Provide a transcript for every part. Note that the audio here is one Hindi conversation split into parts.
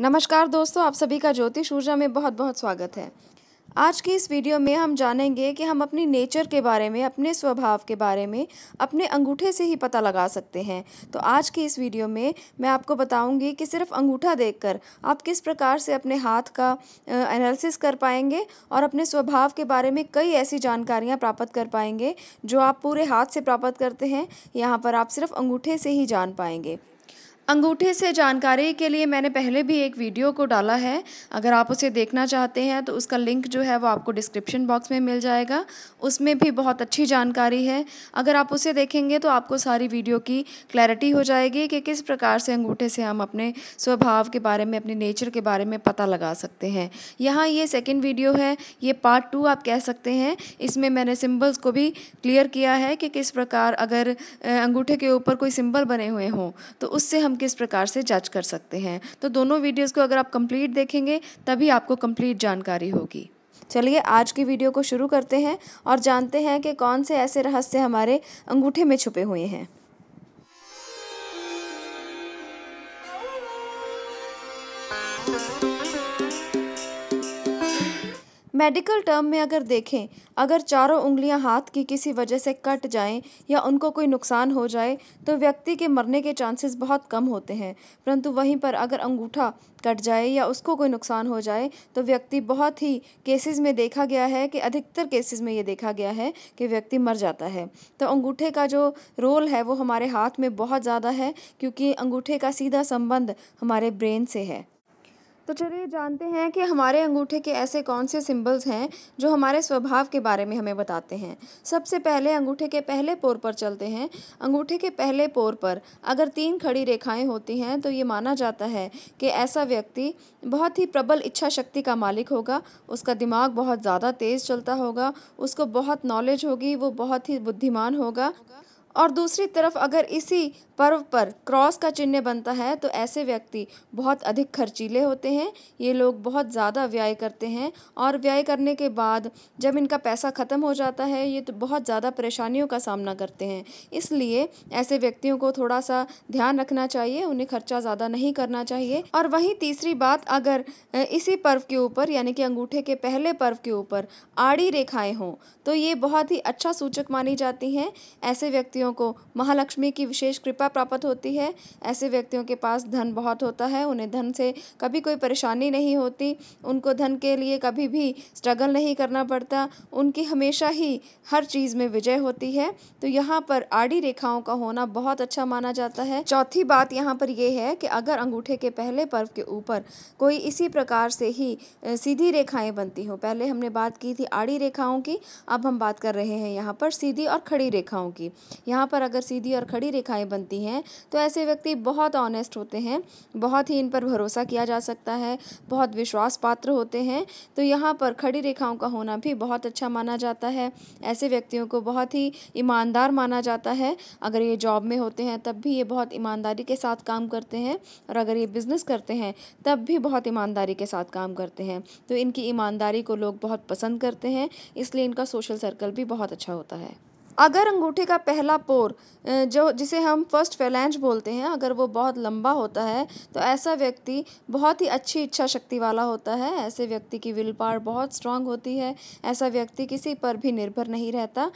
नमस्कार दोस्तों आप सभी का ज्योतिष ऊर्जा में बहुत बहुत स्वागत है आज की इस वीडियो में हम जानेंगे कि हम अपनी नेचर के बारे में अपने स्वभाव के बारे में अपने अंगूठे से ही पता लगा सकते हैं तो आज की इस वीडियो में मैं आपको बताऊंगी कि सिर्फ अंगूठा देखकर आप किस प्रकार से अपने हाथ का एनालिसिस कर पाएंगे और अपने स्वभाव के बारे में कई ऐसी जानकारियाँ प्राप्त कर पाएंगे जो आप पूरे हाथ से प्राप्त करते हैं यहाँ पर आप सिर्फ अंगूठे से ही जान पाएंगे अंगूठे से जानकारी के लिए मैंने पहले भी एक वीडियो को डाला है अगर आप उसे देखना चाहते हैं तो उसका लिंक जो है वो आपको डिस्क्रिप्शन बॉक्स में मिल जाएगा उसमें भी बहुत अच्छी जानकारी है अगर आप उसे देखेंगे तो आपको सारी वीडियो की क्लैरिटी हो जाएगी कि किस प्रकार से अंगूठे से हम अपने स्वभाव के बारे में अपने नेचर के बारे में पता लगा सकते हैं यहाँ ये सेकेंड वीडियो है ये पार्ट टू आप कह सकते हैं इसमें मैंने सिम्बल्स को भी क्लियर किया है कि किस प्रकार अगर अंगूठे के ऊपर कोई सिम्बल बने हुए हों तो उससे हम किस प्रकार से जज कर सकते हैं तो दोनों वीडियोज़ को अगर आप कंप्लीट देखेंगे तभी आपको कंप्लीट जानकारी होगी चलिए आज की वीडियो को शुरू करते हैं और जानते हैं कि कौन से ऐसे रहस्य हमारे अंगूठे में छुपे हुए हैं मेडिकल टर्म में अगर देखें अगर चारों उंगलियां हाथ की किसी वजह से कट जाएं या उनको कोई नुकसान हो जाए तो व्यक्ति के मरने के चांसेस बहुत कम होते हैं परंतु वहीं पर अगर अंगूठा कट जाए या उसको कोई नुकसान हो जाए तो व्यक्ति बहुत ही केसेस में देखा गया है कि अधिकतर केसेस में ये देखा गया है कि व्यक्ति मर जाता है तो अंगूठे का जो रोल है वो हमारे हाथ में बहुत ज़्यादा है क्योंकि अंगूठे का सीधा संबंध हमारे ब्रेन से है तो चलिए जानते हैं कि हमारे अंगूठे के ऐसे कौन से सिंबल्स हैं जो हमारे स्वभाव के बारे में हमें बताते हैं सबसे पहले अंगूठे के पहले पोर पर चलते हैं अंगूठे के पहले पोर पर अगर तीन खड़ी रेखाएं होती हैं तो ये माना जाता है कि ऐसा व्यक्ति बहुत ही प्रबल इच्छा शक्ति का मालिक होगा उसका दिमाग बहुत ज़्यादा तेज़ चलता होगा उसको बहुत नॉलेज होगी वो बहुत ही बुद्धिमान होगा और दूसरी तरफ अगर इसी पर्व पर क्रॉस का चिन्ह बनता है तो ऐसे व्यक्ति बहुत अधिक खर्चीले होते हैं ये लोग बहुत ज़्यादा व्यय करते हैं और व्यय करने के बाद जब इनका पैसा ख़त्म हो जाता है ये तो बहुत ज़्यादा परेशानियों का सामना करते हैं इसलिए ऐसे व्यक्तियों को थोड़ा सा ध्यान रखना चाहिए उन्हें खर्चा ज़्यादा नहीं करना चाहिए और वहीं तीसरी बात अगर इसी पर्व के ऊपर यानी कि अंगूठे के पहले पर्व के ऊपर आड़ी रेखाएँ हों तो ये बहुत ही अच्छा सूचक मानी जाती हैं ऐसे व्यक्तियों व्यक्तियों को महालक्ष्मी की विशेष कृपा प्राप्त होती है ऐसे व्यक्तियों के पास धन बहुत होता है उन्हें धन से कभी कोई परेशानी नहीं होती उनको धन के लिए कभी भी स्ट्रगल नहीं करना पड़ता उनकी हमेशा ही हर चीज़ में विजय होती है तो यहाँ पर आड़ी रेखाओं का होना बहुत अच्छा माना जाता है चौथी बात यहाँ पर यह है कि अगर अंगूठे के पहले पर्व के ऊपर कोई इसी प्रकार से ही सीधी रेखाएं बनती हों पहले हमने बात की थी आड़ी रेखाओं की अब हम बात कर रहे हैं यहाँ पर सीधी और खड़ी रेखाओं की यहाँ यहाँ पर अगर सीधी और खड़ी रेखाएं बनती हैं तो ऐसे व्यक्ति बहुत ऑनेस्ट होते हैं बहुत ही इन पर भरोसा किया जा सकता है बहुत विश्वास पात्र होते हैं तो यहाँ पर खड़ी रेखाओं का होना भी बहुत अच्छा माना जाता है ऐसे व्यक्तियों को बहुत ही ईमानदार माना जाता है अगर ये जॉब में होते हैं तब भी ये बहुत ईमानदारी के साथ काम करते हैं और अगर ये बिज़नेस करते हैं तब भी बहुत ईमानदारी के साथ काम करते हैं तो इनकी ईमानदारी को लोग बहुत पसंद करते हैं इसलिए इनका सोशल सर्कल भी बहुत अच्छा होता है अगर अंगूठे का पहला पोर जो जिसे हम फर्स्ट फेलेंज बोलते हैं अगर वो बहुत लंबा होता है तो ऐसा व्यक्ति बहुत ही अच्छी इच्छा शक्ति वाला होता है ऐसे व्यक्ति की विल पावर बहुत स्ट्रांग होती है ऐसा व्यक्ति किसी पर भी निर्भर नहीं रहता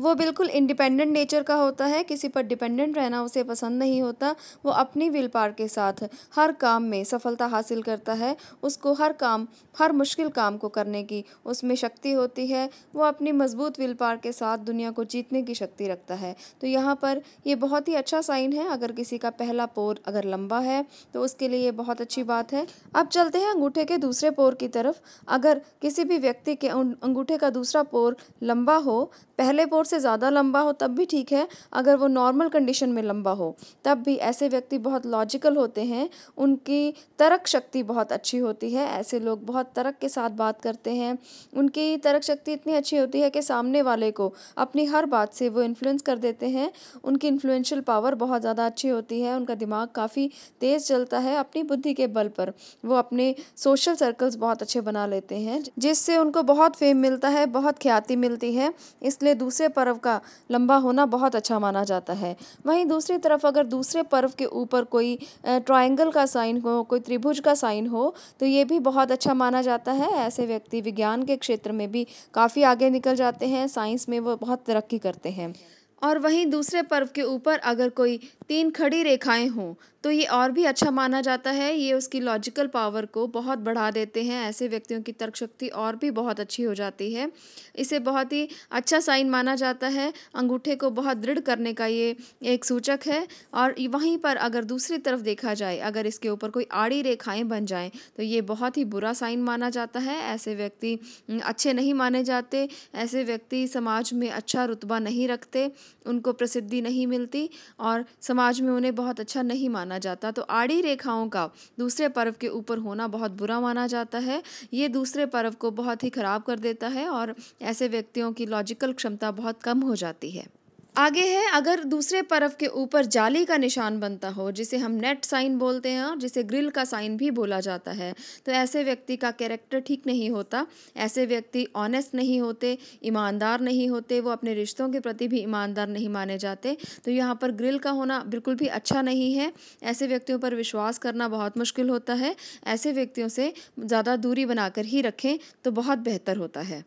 वो बिल्कुल इंडिपेंडेंट नेचर का होता है किसी पर डिपेंडेंट रहना उसे पसंद नहीं होता वो अपनी विल पार के साथ हर काम में सफलता हासिल करता है उसको हर काम हर मुश्किल काम को करने की उसमें शक्ति होती है वो अपनी मजबूत विल पार के साथ दुनिया को जीतने की शक्ति रखता है तो यहाँ पर ये बहुत ही अच्छा साइन है अगर किसी का पहला पोर अगर लंबा है तो उसके लिए ये बहुत अच्छी बात है अब चलते हैं अंगूठे के दूसरे पोर की तरफ अगर किसी भी व्यक्ति के अंगूठे का दूसरा पोर लंबा हो पहले पोर से ज़्यादा लंबा हो तब भी ठीक है अगर वो नॉर्मल कंडीशन में लंबा हो तब भी ऐसे व्यक्ति बहुत लॉजिकल होते हैं उनकी तर्क शक्ति बहुत अच्छी होती है ऐसे लोग बहुत तर्क के साथ बात करते हैं उनकी तर्क शक्ति इतनी अच्छी होती है कि सामने वाले को अपनी हर बात से वो इन्फ्लुएंस कर देते हैं उनकी इन्फ्लुएंशियल पावर बहुत ज़्यादा अच्छी होती है उनका दिमाग काफ़ी तेज़ चलता है अपनी बुद्धि के बल पर वो अपने सोशल सर्कल्स बहुत अच्छे बना लेते हैं जिससे उनको बहुत फेम मिलता है बहुत ख्याति मिलती है इसलिए दूसरे पर्व का लंबा होना बहुत अच्छा माना जाता है वहीं दूसरी तरफ अगर दूसरे पर्व के ऊपर कोई ट्राइंगल का साइन हो कोई त्रिभुज का साइन हो तो ये भी बहुत अच्छा माना जाता है ऐसे व्यक्ति विज्ञान के क्षेत्र में भी काफ़ी आगे निकल जाते हैं साइंस में वो बहुत तरक्की करते हैं और वहीं दूसरे पर्व के ऊपर अगर कोई तीन खड़ी रेखाएं हों तो ये और भी अच्छा माना जाता है ये उसकी लॉजिकल पावर को बहुत बढ़ा देते हैं ऐसे व्यक्तियों की तर्क शक्ति और भी बहुत अच्छी हो जाती है इसे बहुत ही अच्छा साइन माना जाता है अंगूठे को बहुत दृढ़ करने का ये एक सूचक है और वहीं पर अगर दूसरी तरफ देखा जाए अगर इसके ऊपर कोई आड़ी रेखाएँ बन जाएँ तो ये बहुत ही बुरा साइन माना जाता है ऐसे व्यक्ति अच्छे नहीं माने जाते ऐसे व्यक्ति समाज में अच्छा रुतबा नहीं रखते उनको प्रसिद्धि नहीं मिलती और समाज में उन्हें बहुत अच्छा नहीं माना माना जाता तो आड़ी रेखाओं का दूसरे पर्व के ऊपर होना बहुत बुरा माना जाता है ये दूसरे पर्व को बहुत ही ख़राब कर देता है और ऐसे व्यक्तियों की लॉजिकल क्षमता बहुत कम हो जाती है आगे है अगर दूसरे परफ के ऊपर जाली का निशान बनता हो जिसे हम नेट साइन बोलते हैं और जिसे ग्रिल का साइन भी बोला जाता है तो ऐसे व्यक्ति का कैरेक्टर ठीक नहीं होता ऐसे व्यक्ति ऑनेस्ट नहीं होते ईमानदार नहीं होते वो अपने रिश्तों के प्रति भी ईमानदार नहीं माने जाते तो यहाँ पर ग्रिल का होना बिल्कुल भी अच्छा नहीं है ऐसे व्यक्तियों पर विश्वास करना बहुत मुश्किल होता है ऐसे व्यक्तियों से ज़्यादा दूरी बनाकर ही रखें तो बहुत बेहतर होता है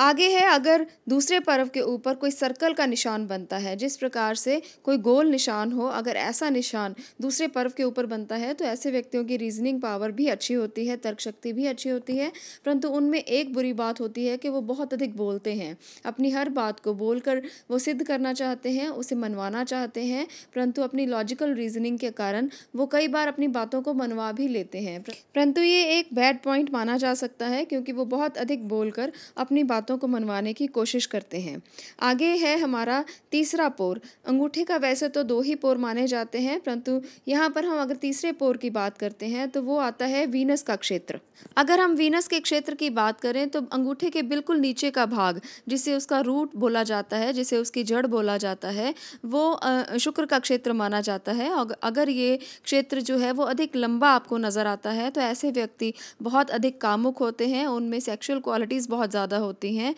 आगे है अगर दूसरे पर्व के ऊपर कोई सर्कल का निशान बनता है जिस प्रकार से कोई गोल निशान हो अगर ऐसा निशान दूसरे पर्व के ऊपर बनता है तो ऐसे व्यक्तियों की रीजनिंग पावर भी अच्छी होती है तर्क शक्ति भी अच्छी होती है परंतु उनमें एक बुरी बात होती है कि वो बहुत अधिक बोलते हैं अपनी हर बात को बोल कर वो सिद्ध करना चाहते हैं उसे मनवाना चाहते हैं परंतु अपनी लॉजिकल रीजनिंग के कारण वो कई बार अपनी बातों को मनवा भी लेते हैं परंतु ये एक बैड पॉइंट माना जा सकता है क्योंकि वो बहुत अधिक बोलकर अपनी बात बातों को मनवाने की कोशिश करते हैं आगे है हमारा तीसरा पोर अंगूठे का वैसे तो दो ही पोर माने जाते हैं परंतु यहाँ पर हम अगर तीसरे पोर की बात करते हैं तो वो आता है वीनस का क्षेत्र अगर हम वीनस के क्षेत्र की बात करें तो अंगूठे के बिल्कुल नीचे का भाग जिसे उसका रूट बोला जाता है जिसे उसकी जड़ बोला जाता है वो शुक्र का क्षेत्र माना जाता है और अगर ये क्षेत्र जो है वो अधिक लंबा आपको नज़र आता है तो ऐसे व्यक्ति बहुत अधिक कामुक होते हैं उनमें सेक्शुअल क्वालिटीज़ बहुत ज़्यादा होती हैं हैं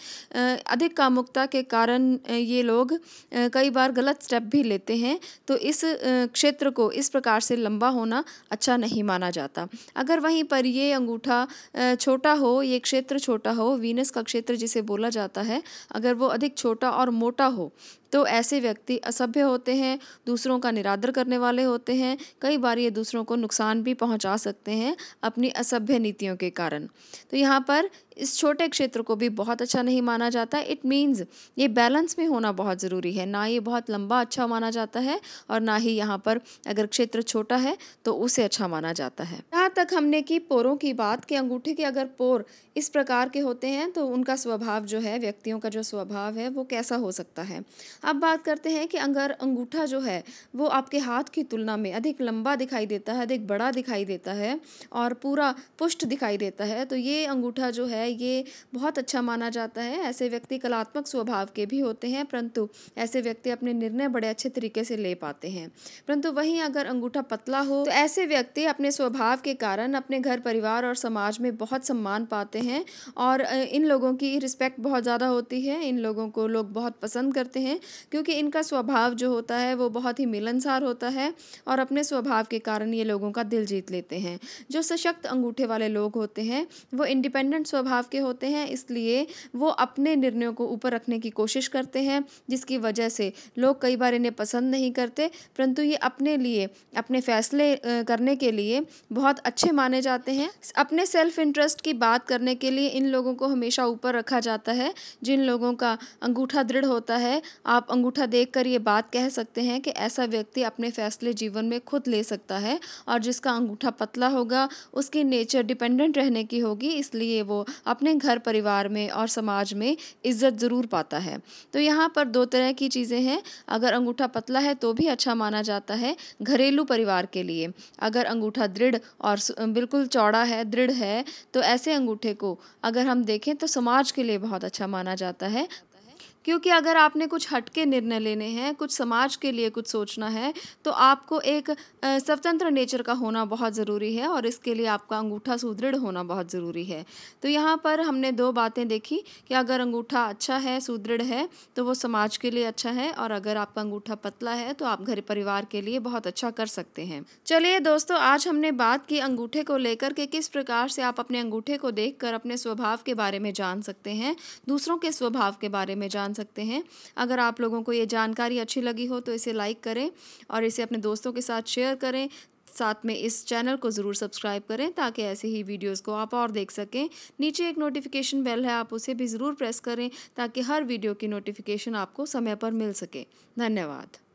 अधिक कामुकता के कारण ये लोग कई बार गलत स्टेप भी लेते हैं तो इस क्षेत्र को इस प्रकार से लंबा होना अच्छा नहीं माना जाता अगर वहीं पर ये अंगूठा छोटा हो ये क्षेत्र छोटा हो वीनस का क्षेत्र जिसे बोला जाता है अगर वो अधिक छोटा और मोटा हो तो ऐसे व्यक्ति असभ्य होते हैं दूसरों का निरादर करने वाले होते हैं कई बार ये दूसरों को नुकसान भी पहुंचा सकते हैं अपनी असभ्य नीतियों के कारण तो यहाँ पर इस छोटे क्षेत्र को भी बहुत अच्छा नहीं माना जाता इट मीन्स ये बैलेंस में होना बहुत ज़रूरी है ना ये बहुत लंबा अच्छा माना जाता है और ना ही यहाँ पर अगर क्षेत्र छोटा है तो उसे अच्छा माना जाता है यहाँ तक हमने की पोरों की बात कि अंगूठे के अगर पोर इस प्रकार के होते हैं तो उनका स्वभाव जो है व्यक्तियों का जो स्वभाव है वो कैसा हो सकता है अब बात करते हैं कि अगर अंगूठा जो है वो आपके हाथ की तुलना में अधिक लंबा दिखाई देता है अधिक बड़ा दिखाई देता है और पूरा पुष्ट दिखाई देता है तो ये अंगूठा जो है ये बहुत अच्छा माना जाता है ऐसे व्यक्ति कलात्मक स्वभाव के भी होते हैं परंतु ऐसे व्यक्ति अपने निर्णय बड़े अच्छे तरीके से ले पाते हैं परंतु वहीं अगर अंगूठा पतला हो तो ऐसे व्यक्ति अपने स्वभाव के कारण अपने घर परिवार और समाज में बहुत सम्मान पाते हैं और इन लोगों की रिस्पेक्ट बहुत ज़्यादा होती है इन लोगों को लोग बहुत पसंद करते हैं क्योंकि इनका स्वभाव जो होता है वो बहुत ही मिलनसार होता है और अपने स्वभाव के कारण ये लोगों का दिल जीत लेते हैं जो सशक्त अंगूठे वाले लोग होते हैं वो इंडिपेंडेंट स्वभाव के होते हैं इसलिए वो अपने निर्णयों को ऊपर रखने की कोशिश करते हैं जिसकी वजह से लोग कई बार इन्हें पसंद नहीं करते परंतु ये अपने लिए अपने फैसले करने के लिए बहुत अच्छे माने जाते हैं अपने सेल्फ इंटरेस्ट की बात करने के लिए इन लोगों को हमेशा ऊपर रखा जाता है जिन लोगों का अंगूठा दृढ़ होता है आप अंगूठा देख कर ये बात कह सकते हैं कि ऐसा व्यक्ति अपने फैसले जीवन में खुद ले सकता है और जिसका अंगूठा पतला होगा उसकी नेचर डिपेंडेंट रहने की होगी इसलिए वो अपने घर परिवार में और समाज में इज्जत ज़रूर पाता है तो यहाँ पर दो तरह की चीज़ें हैं अगर अंगूठा पतला है तो भी अच्छा माना जाता है घरेलू परिवार के लिए अगर अंगूठा दृढ़ और और बिल्कुल चौड़ा है दृढ़ है तो ऐसे अंगूठे को अगर हम देखें तो समाज के लिए बहुत अच्छा माना जाता है क्योंकि अगर आपने कुछ हटके निर्णय लेने हैं कुछ समाज के लिए कुछ सोचना है तो आपको एक स्वतंत्र नेचर का होना बहुत ज़रूरी है और इसके लिए आपका अंगूठा सुदृढ़ होना बहुत ज़रूरी है तो यहाँ पर हमने दो बातें देखी कि अगर अंगूठा अच्छा है सुदृढ़ है तो वो समाज के लिए अच्छा है और अगर आपका अंगूठा पतला है तो आप घर परिवार के लिए बहुत अच्छा कर सकते हैं चलिए दोस्तों आज हमने बात की अंगूठे को लेकर के किस प्रकार से आप अपने अंगूठे को देख अपने स्वभाव के बारे में जान सकते हैं दूसरों के स्वभाव के बारे में जान जान सकते हैं अगर आप लोगों को ये जानकारी अच्छी लगी हो तो इसे लाइक करें और इसे अपने दोस्तों के साथ शेयर करें साथ में इस चैनल को ज़रूर सब्सक्राइब करें ताकि ऐसे ही वीडियोस को आप और देख सकें नीचे एक नोटिफिकेशन बेल है आप उसे भी ज़रूर प्रेस करें ताकि हर वीडियो की नोटिफिकेशन आपको समय पर मिल सके धन्यवाद